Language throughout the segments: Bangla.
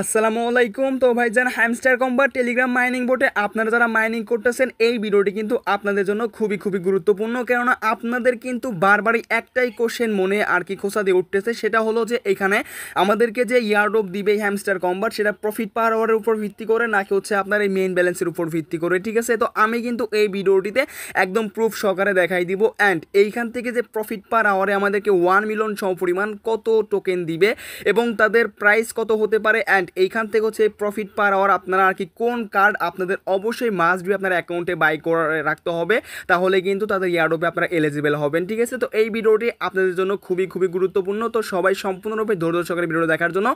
আসসালামু আলাইকুম তো ভাই যান হ্যামস্টার কম্বার টেলিগ্রাম মাইনিং বোর্ডে আপনারা যারা মাইনিং করতেছেন এই ভিডিওটি কিন্তু আপনাদের জন্য খুবই খুবই গুরুত্বপূর্ণ কেননা আপনাদের কিন্তু বারবারই একটাই কোশ্চেন মনে আর কি খোসা দিয়ে উঠতেছে সেটা হলো যে এখানে আমাদেরকে যে অফ দিবে হ্যামস্টার কম্বার সেটা প্রফিট পার আওয়ারের উপর ভিত্তি করে নাকি হচ্ছে আপনার এই মেন ব্যালেন্সের উপর ভিত্তি করে ঠিক আছে তো আমি কিন্তু এই ভিডিওটিতে একদম প্রুফ সহকারে দেখাই দিব অ্যান্ড এইখান থেকে যে প্রফিট পার আওয়ারে আমাদেরকে ওয়ান মিলিয়ন সম পরিমাণ কত টোকেন দিবে এবং তাদের প্রাইস কত হতে পারে অ্যান্ড এইখান থেকে হচ্ছে প্রফিট পার আওয়ার আপনারা আর কি কোন কার্ড আপনাদের অবশ্যই মাস্ট বি আপনার অ্যাকাউন্টে বাই করে রাখতে হবে তাহলে কিন্তু তাদের ইয়ারোপে আপনারা এলিজিবেল হবেন ঠিক আছে তো এই ভিডিওটি আপনাদের জন্য খুবই খুবই গুরুত্বপূর্ণ তো সবাই সম্পূর্ণরূপে ধৈর্য সকালে ভিডিও দেখার জন্য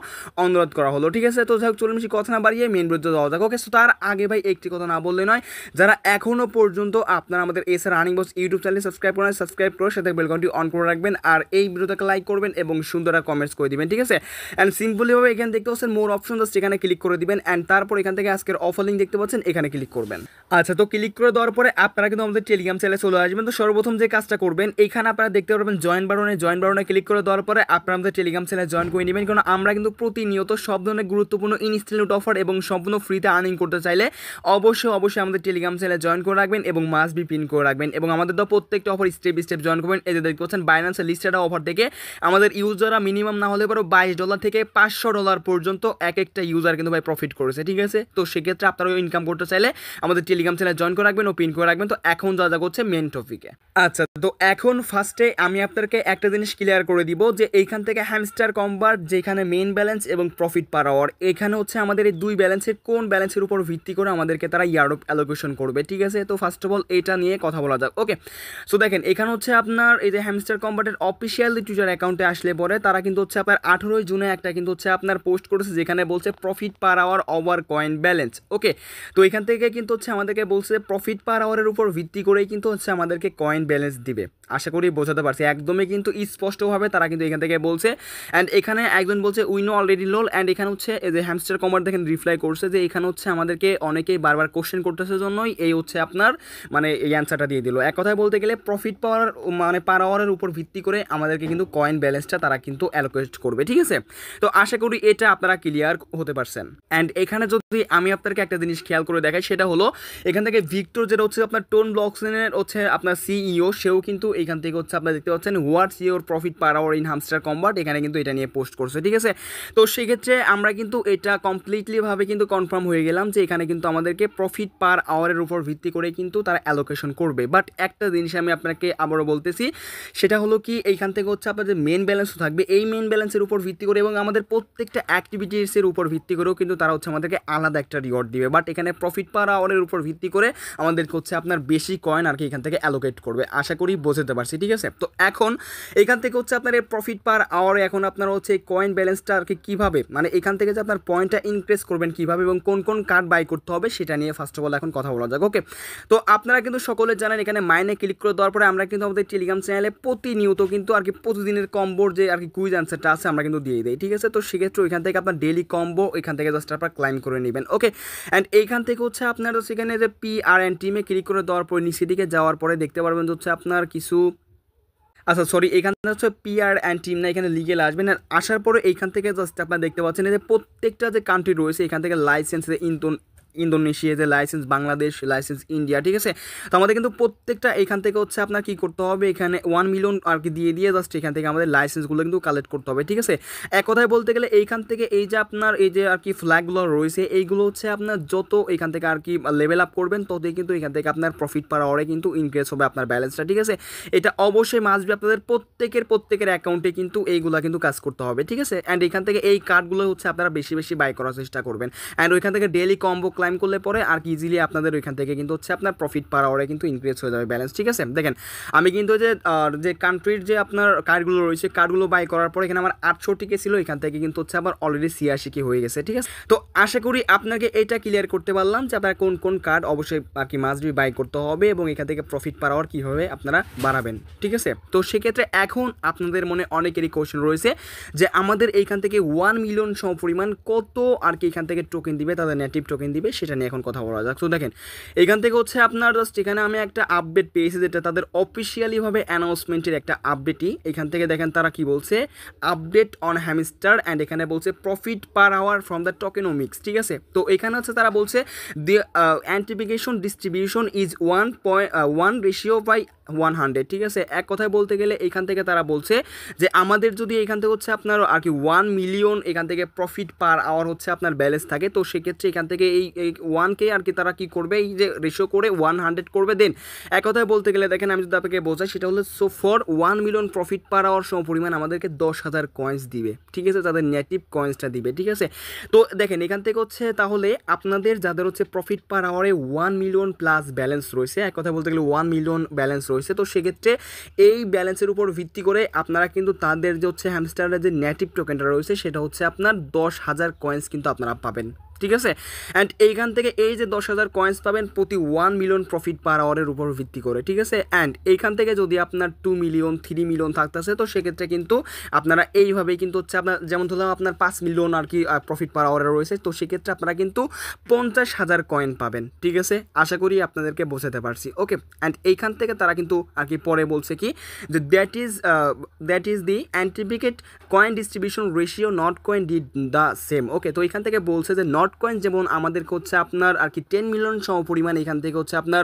অনুরোধ করা হলো ঠিক আছে তো যাই হোক চলুন বেশি কথা না বাড়িয়ে মেন বিরুদ্ধে দেওয়া যাক ওকে সো তার আগে ভাই একটি কথা না বললে নয় যারা এখনও পর্যন্ত আপনারা আমাদের এস রানিং বস ইউটিউব চ্যানেলে সাবস্ক্রাইব করেন সাবস্ক্রাইব করে সাথে বেলকনটি অন করে রাখবেন আর এই ভিডিওটাকে লাইক করবেন এবং সুন্দর কমেন্টস করে দিবেন ঠিক আছে অ্যান্ড সিম্পলিভাবে এখানে দেখতে পাচ্ছেন মোর কোন অপশন আছে সেখানে ক্লিক করে দিবেন অ্যান্ড তারপর এখান থেকে আজকের অফার লিঙ্ক দেখতে পাচ্ছেন এখানে ক্লিক করবেন আচ্ছা তো ক্লিক করে দেওয়ার পরে আপনারা কিন্তু আমাদের টেলিগ্রাম চ্যানেলে চলে আসবেন তো সর্বপ্রথম যে কাজটা করবেন এখানে আপনারা দেখতে পারবেন জয়েন বারনে জয়েন বারনে ক্লিক করে দেওয়ার পরে আপনারা আমাদের টেলিগ্রাম চ্যানেলে জয়েন করে নেবেন কারণ আমরা কিন্তু প্রতিনিয়ত সব ধরনের গুরুত্বপূর্ণ ইনস্টিটিউট অফার এবং সম্পূর্ণ ফ্রিতে আর্নিং করতে চাইলে অবশ্যই অবশ্যই আমাদের টেলিগ্রাম চ্যানেলে জয়েন করে রাখবেন এবং মাস বি পিন করে রাখবেন এবং আমাদের তো প্রত্যেকটা অফার স্টেপ স্টেপ জয়েন করবেন এই যে দেখতে পাচ্ছেন বাইন্যান্সের লিস্টেড অফার থেকে আমাদের ইউজাররা মিনিমাম না হলে পারো বাইশ ডলার থেকে পাঁচশো ডলার পর্যন্ত এক একটা ইউজার কিন্তু ভাই প্রফিট করেছে ঠিক আছে তো সেক্ষেত্রে আপনারাও ইনকাম করতে চাইলে আমাদের টেলিগ্রাম চ্যানেল জয়েন করে রাখবেন ও পিন করে রাখবেন তো এখন যা যা করছে মেন টপিকে আচ্ছা তো এখন ফার্স্টে আমি আপনাকে একটা জিনিস ক্লিয়ার করে দিব যে এইখান থেকে হ্যামস্টার কম্বার্ট যেখানে মেন ব্যালেন্স এবং প্রফিট পার আওয়ার এখানে হচ্ছে আমাদের এই দুই ব্যালেন্সের কোন ব্যালেন্সের উপর ভিত্তি করে আমাদেরকে তারা ইয়ারোপ অ্যালোকেশন করবে ঠিক আছে তো ফার্স্ট অফ অল এটা নিয়ে কথা বলা যাক ওকে সো দেখেন এখানে হচ্ছে আপনার এই যে হ্যামস্টার কম্বার্টের অফিসিয়াল টুইটার অ্যাকাউন্টে আসলে পরে তারা কিন্তু হচ্ছে আপনার আঠেরোই জুনে একটা কিন্তু হচ্ছে আপনার পোস্ট করেছে এখানে বলছে profit per hour over coin balance okay তো এখান থেকে কিন্তু হচ্ছে আমাদেরকে বলছে প্রফিট পার আওয়ারের উপর ভিত্তি করেই কিন্তু হচ্ছে আমাদেরকে কয়েন ব্যালেন্স দিবে আশা করি বোঝাতে পারছি একদমই কিন্তু স্পষ্টভাবে তারা কিন্তু এখান থেকে বলছে অ্যান্ড এখানে একজন বলছে we know already lol and এখানে হচ্ছে এই যে হ্যামস্টার কমার দেখেন রিপ্লাই করছে যে এখানে হচ্ছে আমাদেরকে অনেকেই বারবার কোশ্চেন করতেছে জন্যই এই হচ্ছে আপনার মানে এই অ্যান্সারটা দিয়ে দিল এক কথায় বলতে গেলে প্রফিট পাওয়ার মানে পার আওয়ারের উপর ভিত্তি করে আমাদেরকে কিন্তু কয়েন ব্যালেন্সটা তারা কিন্তু অ্যালোকেট করবে ঠিক আছে তো আশা করি এটা আপনারা ক্লিয়ার হতে পারছেন অ্যান্ড এখানে যদি আমি আপনাকে একটা জিনিস খেয়াল করে দেখাই সেটা হলো এখান থেকে ভিক্টর যেটা হচ্ছে আপনার টোন ব্লকসেনের হচ্ছে আপনার সিইও সেও কিন্তু এখান থেকে হচ্ছে আপনারা দেখতে পাচ্ছেন what's your profit per hour in Hamster Kombat এখানে কিন্তু এটা নিয়ে পোস্ট করছে ঠিক আছে তো সেক্ষেত্রে আমরা কিন্তু এটা কমপ্লিটলিভাবে কিন্তু কনফার্ম হয়ে গেলাম যে এখানে কিন্তু আমাদেরকে প্রফিট পার আওয়ারের উপর ভিত্তি করে কিন্তু তারা অ্যালোকেশন করবে বাট একটা জিনিস আমি আপনাকে আবারও বলতেছি সেটা হলো কি এইখান থেকে হচ্ছে আপনাদের মেন ব্যালেন্সও থাকবে এই মেন ব্যালেন্সের উপর ভিত্তি করে এবং আমাদের প্রত্যেকটা অ্যাক্টিভিটিসের উপর ভিত্তি করেও কিন্তু তারা হচ্ছে আমাদেরকে আলাদা একটা রিওয়ার্ড দিবে বাট এখানে প্রফিট পার আওয়ারের উপর ভিত্তি করে আমাদেরকে হচ্ছে আপনার বেশি কয়েন আর কি এখান থেকে অ্যালোকেট করবে আশা করি বোঝে করতে পারছি ঠিক আছে তো এখন এখান থেকে হচ্ছে আপনার প্রফিট পার আওয়ারে এখন আপনার হচ্ছে কয়েন ব্যালেন্সটা আর কি কীভাবে মানে এখান থেকে যে আপনার পয়েন্টটা ইনক্রিজ করবেন কিভাবে এবং কোন কোন কার্ড বাই করতে হবে সেটা নিয়ে ফার্স্ট অফ অল এখন কথা বলা যাক ওকে তো আপনারা কিন্তু সকলে জানেন এখানে মাইনে ক্লিক করে দেওয়ার পরে আমরা কিন্তু আমাদের টেলিগ্রাম চ্যানেলে প্রতিনিয়ত কিন্তু আর কি প্রতিদিনের কম্বোর যে আর কি কুইজ অ্যান্সারটা আছে আমরা কিন্তু দিয়ে দিই ঠিক আছে তো সেক্ষেত্রে ওইখান থেকে আপনার ডেলি কম্বো এখান থেকে জাস্ট আপনার ক্লাইম করে নেবেন ওকে অ্যান্ড এইখান থেকে হচ্ছে আপনার সেখানে যে পি আর অ্যান্ড টিমে ক্লিক করে দেওয়ার পরে নিচে দিকে যাওয়ার পরে দেখতে পারবেন হচ্ছে আপনার কিছু আচ্ছা সরি এখান থেকে হচ্ছে পিআর অ্যান্ড টিম না এখানে লিগেল আসবেন আর আসার পরে এইখান থেকে জাস্ট আপনারা দেখতে পাচ্ছেন যে প্রত্যেকটা যে কান্ট্রি রয়েছে এখান থেকে লাইসেন্স ইনতন ইন্দোনেশিয়াতে লাইসেন্স বাংলাদেশ লাইসেন্স ইন্ডিয়া ঠিক আছে তো আমাদের কিন্তু প্রত্যেকটা এখান থেকে হচ্ছে আপনার কী করতে হবে এখানে ওয়ান মিলিয়ন আর কি দিয়ে দিয়ে জাস্ট এখান থেকে আমাদের লাইসেন্সগুলো কিন্তু কালেক্ট করতে হবে ঠিক আছে এক কথায় বলতে গেলে এইখান থেকে এই যে আপনার এই যে আর কি ফ্ল্যাগগুলো রয়েছে এইগুলো হচ্ছে আপনার যত এখান থেকে আর কি লেভেল আপ করবেন ততই কিন্তু এখান থেকে আপনার প্রফিট পার আওয়ারে কিন্তু ইনক্রিজ হবে আপনার ব্যালেন্সটা ঠিক আছে এটা অবশ্যই মাসবে আপনাদের প্রত্যেকের প্রত্যেকের অ্যাকাউন্টে কিন্তু এইগুলা কিন্তু কাজ করতে হবে ঠিক আছে অ্যান্ড এখান থেকে এই কার্ডগুলো হচ্ছে আপনারা বেশি বেশি বাই করার চেষ্টা করবেন অ্যান্ড ওইখান থেকে ডেলি কম্বো ক্লাইম করলে পরে আর কি ইজিলি আপনাদের ওইখান থেকে কিন্তু হচ্ছে আপনার প্রফিট পার আওয়ারে কিন্তু ইনক্রিজ হয়ে যাবে ব্যালেন্স ঠিক আছে দেখেন আমি কিন্তু যে যে কান্ট্রির যে আপনার কার্ডগুলো রয়েছে কার্ডগুলো বাই করার পরে এখানে আমার আটশো টিকে ছিল এখান থেকে কিন্তু হচ্ছে আবার অলরেডি ছিয়াশি কি হয়ে গেছে ঠিক আছে তো আশা করি আপনাকে এটা ক্লিয়ার করতে পারলাম যে আপনার কোন কোন কার্ড অবশ্যই আর কি মাস্ট বি বাই করতে হবে এবং এখান থেকে প্রফিট পার আওয়ার কীভাবে আপনারা বাড়াবেন ঠিক আছে তো সেক্ষেত্রে এখন আপনাদের মনে অনেকেরই কোয়েশন রয়েছে যে আমাদের এইখান থেকে ওয়ান মিলিয়ন সম পরিমাণ কত আর কি এখান থেকে টোকেন দিবে তাদের নেটিভ টোকেন দিবে হবে সেটা নিয়ে এখন কথা বলা যাক তো দেখেন এখান থেকে হচ্ছে আপনার জাস্ট এখানে আমি একটা আপডেট পেয়েছি যেটা তাদের অফিসিয়ালিভাবে অ্যানাউন্সমেন্টের একটা আপডেটই এখান থেকে দেখেন তারা কি বলছে আপডেট অন হ্যামিস্টার অ্যান্ড এখানে বলছে profit per hour from the tokenomics ঠিক আছে তো এখানে হচ্ছে তারা বলছে দি অ্যান্টিফিকেশন distribution is one point one ratio by one hundred ঠিক আছে এক কথায় বলতে গেলে এখান থেকে তারা বলছে যে আমাদের যদি এখান থেকে হচ্ছে আপনার আর কি ওয়ান মিলিয়ন এখান থেকে প্রফিট পার আওয়ার হচ্ছে আপনার ব্যালেন্স থাকে তো সেক্ষেত্রে এখান থেকে এই ওয়ানকে আর কি তারা কি করবে এই যে রেশো করে ওয়ান হান্ড্রেড করবে দেন এক কথায় বলতে গেলে দেখেন আমি যদি আপনাকে বোঝাই সেটা হলো so for one million profit per hour সম পরিমাণ আমাদেরকে দশ হাজার কয়েন্স দিবে ঠিক আছে তাদের নেটিভ কয়েন্সটা দিবে ঠিক আছে তো দেখেন এখান থেকে হচ্ছে তাহলে আপনাদের যাদের হচ্ছে প্রফিট পার আওয়ারে ওয়ান মিলিয়ন প্লাস ব্যালেন্স রয়েছে এক কথা বলতে গেলে ওয়ান মিলিয়ন ব্যালেন্স রয়েছে রয়েছে তো সেক্ষেত্রে এই ব্যালেন্সের উপর ভিত্তি করে আপনারা কিন্তু তাদের যে হচ্ছে হ্যামস্টারের যে নেটিভ টোকেনটা রয়েছে সেটা হচ্ছে আপনার দশ হাজার কয়েন্স কিন্তু আপনারা পাবেন ঠিক আছে অ্যান্ড এইখান থেকে এই যে দশ হাজার কয়েন্স পাবেন প্রতি ওয়ান মিলিয়ন প্রফিট পার আওয়ারের উপর ভিত্তি করে ঠিক আছে অ্যান্ড এইখান থেকে যদি আপনার টু মিলিয়ন থ্রি মিলিয়ন থাকতেছে তো সেক্ষেত্রে কিন্তু আপনারা এইভাবেই কিন্তু হচ্ছে আপনার যেমন ধরুন আপনার পাঁচ মিলিয়ন আর কি প্রফিট পার আওয়ারে রয়েছে তো সেক্ষেত্রে আপনারা কিন্তু পঞ্চাশ হাজার কয়েন পাবেন ঠিক আছে আশা করি আপনাদেরকে বোঝাতে পারছি ওকে অ্যান্ড এইখান থেকে তারা কিন্তু আর কি পরে বলছে কি যে that is that is the অ্যান্টিফিকেট coin distribution ratio not coin did the same okay তো এইখান থেকে বলছে যে নট শর্ট কয়েন যেমন আমাদেরকে হচ্ছে আপনার আর কি টেন মিলিয়ন সম পরিমাণ এখান থেকে হচ্ছে আপনার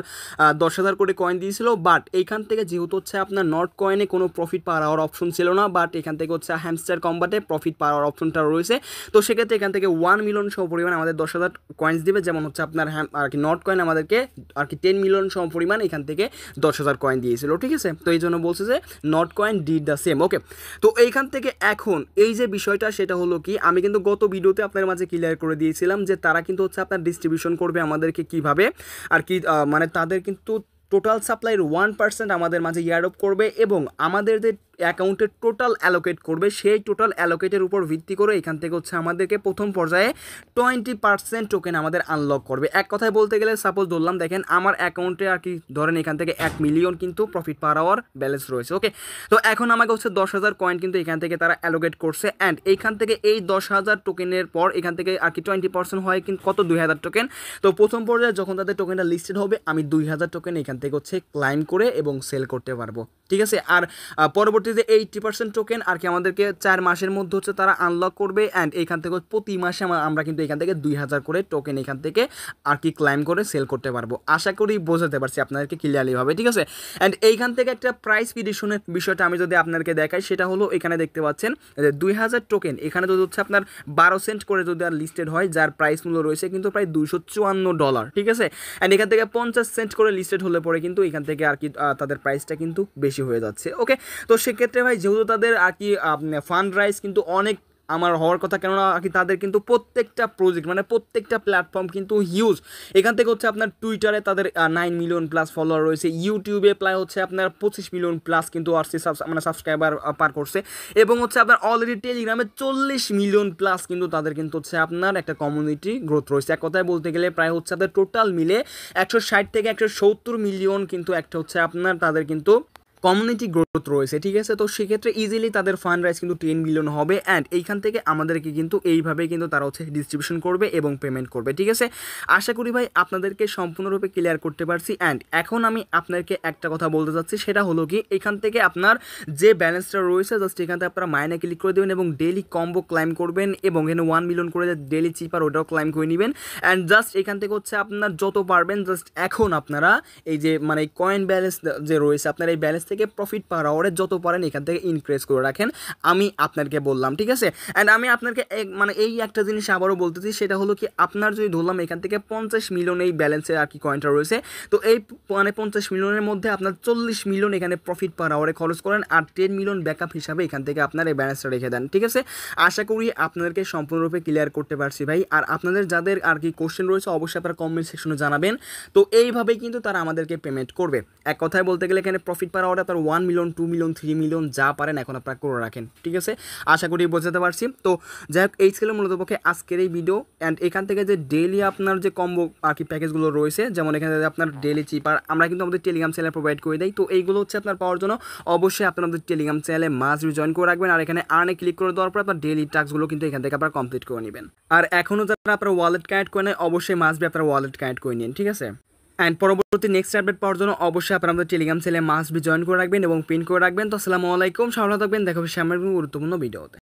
দশ হাজার করে কয়েন দিয়েছিল বাট এইখান থেকে যেহেতু হচ্ছে আপনার নট কয়েনে কোনো প্রফিট পাওয়ার অপশন ছিল না বাট এখান থেকে হচ্ছে হ্যামস্টার কম্বাটে প্রফিট পাওয়ার অপশনটা রয়েছে তো সেক্ষেত্রে এখান থেকে ওয়ান মিলিয়ন সম পরিমাণ আমাদের দশ হাজার কয়েন্স দেবে যেমন হচ্ছে আপনার হ্যাম আর কি নট কয়েন আমাদেরকে আর কি টেন মিলিয়ন সম পরিমাণ এখান থেকে দশ হাজার কয়েন দিয়েছিল ঠিক আছে তো এই জন্য বলছে যে not coin did the same okay তো এইখান থেকে এখন এই যে বিষয়টা সেটা হলো কি আমি কিন্তু গত ভিডিওতে আপনার মাঝে ক্লিয়ার করে দিয়েছিলাম বলেছিলাম যে তারা কিন্তু হচ্ছে আপনার ডিস্ট্রিবিউশন করবে আমাদেরকে কিভাবে আর কি মানে তাদের কিন্তু টোটাল সাপ্লাইয়ের ওয়ান পার্সেন্ট আমাদের মাঝে ইয়ারোপ করবে এবং আমাদের যে অ্যাকাউন্টে টোটাল অ্যালোকেট করবে সেই টোটাল অ্যালোকেটের উপর ভিত্তি করে এখান থেকে হচ্ছে আমাদেরকে প্রথম পর্যায়ে টোয়েন্টি পার্সেন্ট টোকেন আমাদের আনলক করবে এক কথায় বলতে গেলে সাপোজ ধরলাম দেখেন আমার অ্যাকাউন্টে আর কি ধরেন এখান থেকে এক মিলিয়ন কিন্তু প্রফিট পার আওয়ার ব্যালেন্স রয়েছে ওকে তো এখন আমাকে হচ্ছে দশ হাজার কয়েন কিন্তু এখান থেকে তারা অ্যালোকেট করছে অ্যান্ড এইখান থেকে এই দশ হাজার টোকেনের পর এখান থেকে আর কি টোয়েন্টি পার্সেন্ট হয় কিন্তু কত দুই হাজার টোকেন তো প্রথম পর্যায়ে যখন তাদের টোকেনটা লিস্টেড হবে আমি দুই হাজার টোকেন এখান থেকে হচ্ছে ক্লাইম করে এবং সেল করতে পারবো ঠিক আছে আর পরবর্তী পরবর্তীতে এইটটি পার্সেন্ট টোকেন আর কি আমাদেরকে চার মাসের মধ্যে হচ্ছে তারা আনলক করবে অ্যান্ড এখান থেকে প্রতি মাসে আমরা কিন্তু এখান থেকে দুই হাজার করে টোকেন এখান থেকে আর কি ক্লাইম করে সেল করতে পারবো আশা করি বোঝাতে পারছি আপনাদেরকে ক্লিয়ারলিভাবে ঠিক আছে অ্যান্ড এইখান থেকে একটা প্রাইস পিডিশনের বিষয়টা আমি যদি আপনাদেরকে দেখাই সেটা হলো এখানে দেখতে পাচ্ছেন দুই হাজার টোকেন এখানে যদি হচ্ছে আপনার বারো সেন্ট করে যদি আর লিস্টেড হয় যার প্রাইস মূল্য রয়েছে কিন্তু প্রায় দুইশো চুয়ান্ন ডলার ঠিক আছে অ্যান্ড এখান থেকে পঞ্চাশ সেন্ট করে লিস্টেড হলে পরে কিন্তু এখান থেকে আর কি তাদের প্রাইসটা কিন্তু বেশি হয়ে যাচ্ছে ওকে তো সে সেক্ষেত্রে ভাই যেহেতু তাদের আর কি ফান্ড মানে রাইজ কিন্তু অনেক আমার হওয়ার কথা কেননা আর কি তাদের কিন্তু প্রত্যেকটা প্রজেক্ট মানে প্রত্যেকটা প্ল্যাটফর্ম কিন্তু হিউজ এখান থেকে হচ্ছে আপনার টুইটারে তাদের নাইন মিলিয়ন প্লাস ফলোয়ার রয়েছে ইউটিউবে প্রায় হচ্ছে আপনার পঁচিশ মিলিয়ন প্লাস কিন্তু আসছে মানে সাবস্ক্রাইবার পার করছে এবং হচ্ছে আপনার অলরেডি টেলিগ্রামে চল্লিশ মিলিয়ন প্লাস কিন্তু তাদের কিন্তু হচ্ছে আপনার একটা কমিউনিটি গ্রোথ রয়েছে এক কথায় বলতে গেলে প্রায় হচ্ছে তাদের টোটাল মিলে একশো ষাট থেকে একশো সত্তর মিলিয়ন কিন্তু একটা হচ্ছে আপনার তাদের কিন্তু কমিউনিটি গ্রোথ রয়েছে ঠিক আছে তো সেক্ষেত্রে ইজিলি তাদের ফান্ড রাইজ কিন্তু টেন মিলিয়ন হবে অ্যান্ড এইখান থেকে আমাদেরকে কিন্তু এইভাবে কিন্তু তারা হচ্ছে ডিস্ট্রিবিউশন করবে এবং পেমেন্ট করবে ঠিক আছে আশা করি ভাই আপনাদেরকে সম্পূর্ণরূপে ক্লিয়ার করতে পারছি অ্যান্ড এখন আমি আপনাকে একটা কথা বলতে চাচ্ছি সেটা হলো কি এখান থেকে আপনার যে ব্যালেন্সটা রয়েছে জাস্ট এখান থেকে আপনারা মাইনে ক্লিক করে দেবেন এবং ডেলি কম্বো ক্লাইম করবেন এবং এখানে ওয়ান মিলিয়ন করে ডেলি চিপার ওটাও ক্লাইম করে নেবেন অ্যান্ড জাস্ট এখান থেকে হচ্ছে আপনার যত পারবেন জাস্ট এখন আপনারা এই যে মানে কয়েন ব্যালেন্স যে রয়েছে আপনার এই ব্যালেন্স থেকে প্রফিট পার আওয়ারে যত পারেন এখান থেকে ইনক্রিজ করে রাখেন আমি আপনাকে বললাম ঠিক আছে অ্যান্ড আমি আপনাকে মানে এই একটা জিনিস আবারও বলতেছি সেটা হলো কি আপনার যদি ধরলাম এখান থেকে পঞ্চাশ মিলিয়ন এই ব্যালেন্সের আর কি কয়েনটা রয়েছে তো এই মানে পঞ্চাশ মিলিয়নের মধ্যে আপনার চল্লিশ মিলিয়ন এখানে প্রফিট পার আওয়ারে খরচ করেন আর টেন মিলিয়ন ব্যাকআপ হিসাবে এখান থেকে আপনার এই ব্যালেন্সটা রেখে দেন ঠিক আছে আশা করি আপনাদেরকে সম্পূর্ণরূপে ক্লিয়ার করতে পারছি ভাই আর আপনাদের যাদের আর কি কোশ্চেন রয়েছে অবশ্যই আপনারা কমেন্ট সেকশনে জানাবেন তো এইভাবেই কিন্তু তারা আমাদেরকে পেমেন্ট করবে এক কথায় বলতে গেলে এখানে প্রফিট পার আওয়ারে আপনার one million two million three million যা পারেন এখন আপনারা করে রাখেন ঠিক আছে আশা করি বোঝাতে পারছি তো যাই হোক এই ছিল মূলত পক্ষে আজকের এই ভিডিও অ্যান্ড এখান থেকে যে ডেলি আপনার যে কম্বো আর কি প্যাকেজগুলো রয়েছে যেমন এখানে আপনার ডেলি চিপার আমরা কিন্তু আমাদের টেলিগ্রাম চ্যানেল প্রোভাইড করে দেয় তো এইগুলো হচ্ছে আপনার পাওয়ার জন্য অবশ্যই আপনার আমাদের টেলিগ্রাম চ্যানেলে মাস জয়েন করে রাখবেন আর এখানে আর্নে ক্লিক করে দেওয়ার পর আপনার ডেলি টাস্কগুলো কিন্তু এখান থেকে আপনারা কমপ্লিট করে নেবেন আর এখনও যারা আপনার ওয়ালেট কানেক্ট করে নেয় অবশ্যই মাসবি আপনার ওয়ালেট কানেক্ট করে নিন ঠিক আছে অ্যান্ড পরবর্তী নেক্সট আপডেট পাওয়ার জন্য অবশ্যই আপনারা টেলিগ্রাম চ্যানেলে মাস্ট বি জয়েন করে রাখবেন এবং পিন করে রাখবেন তো আসসালামু আলাইকুম সামনে থাকবেন দেখা হবে সামনে গুরুত্বপূর্ণ ভিডিওতে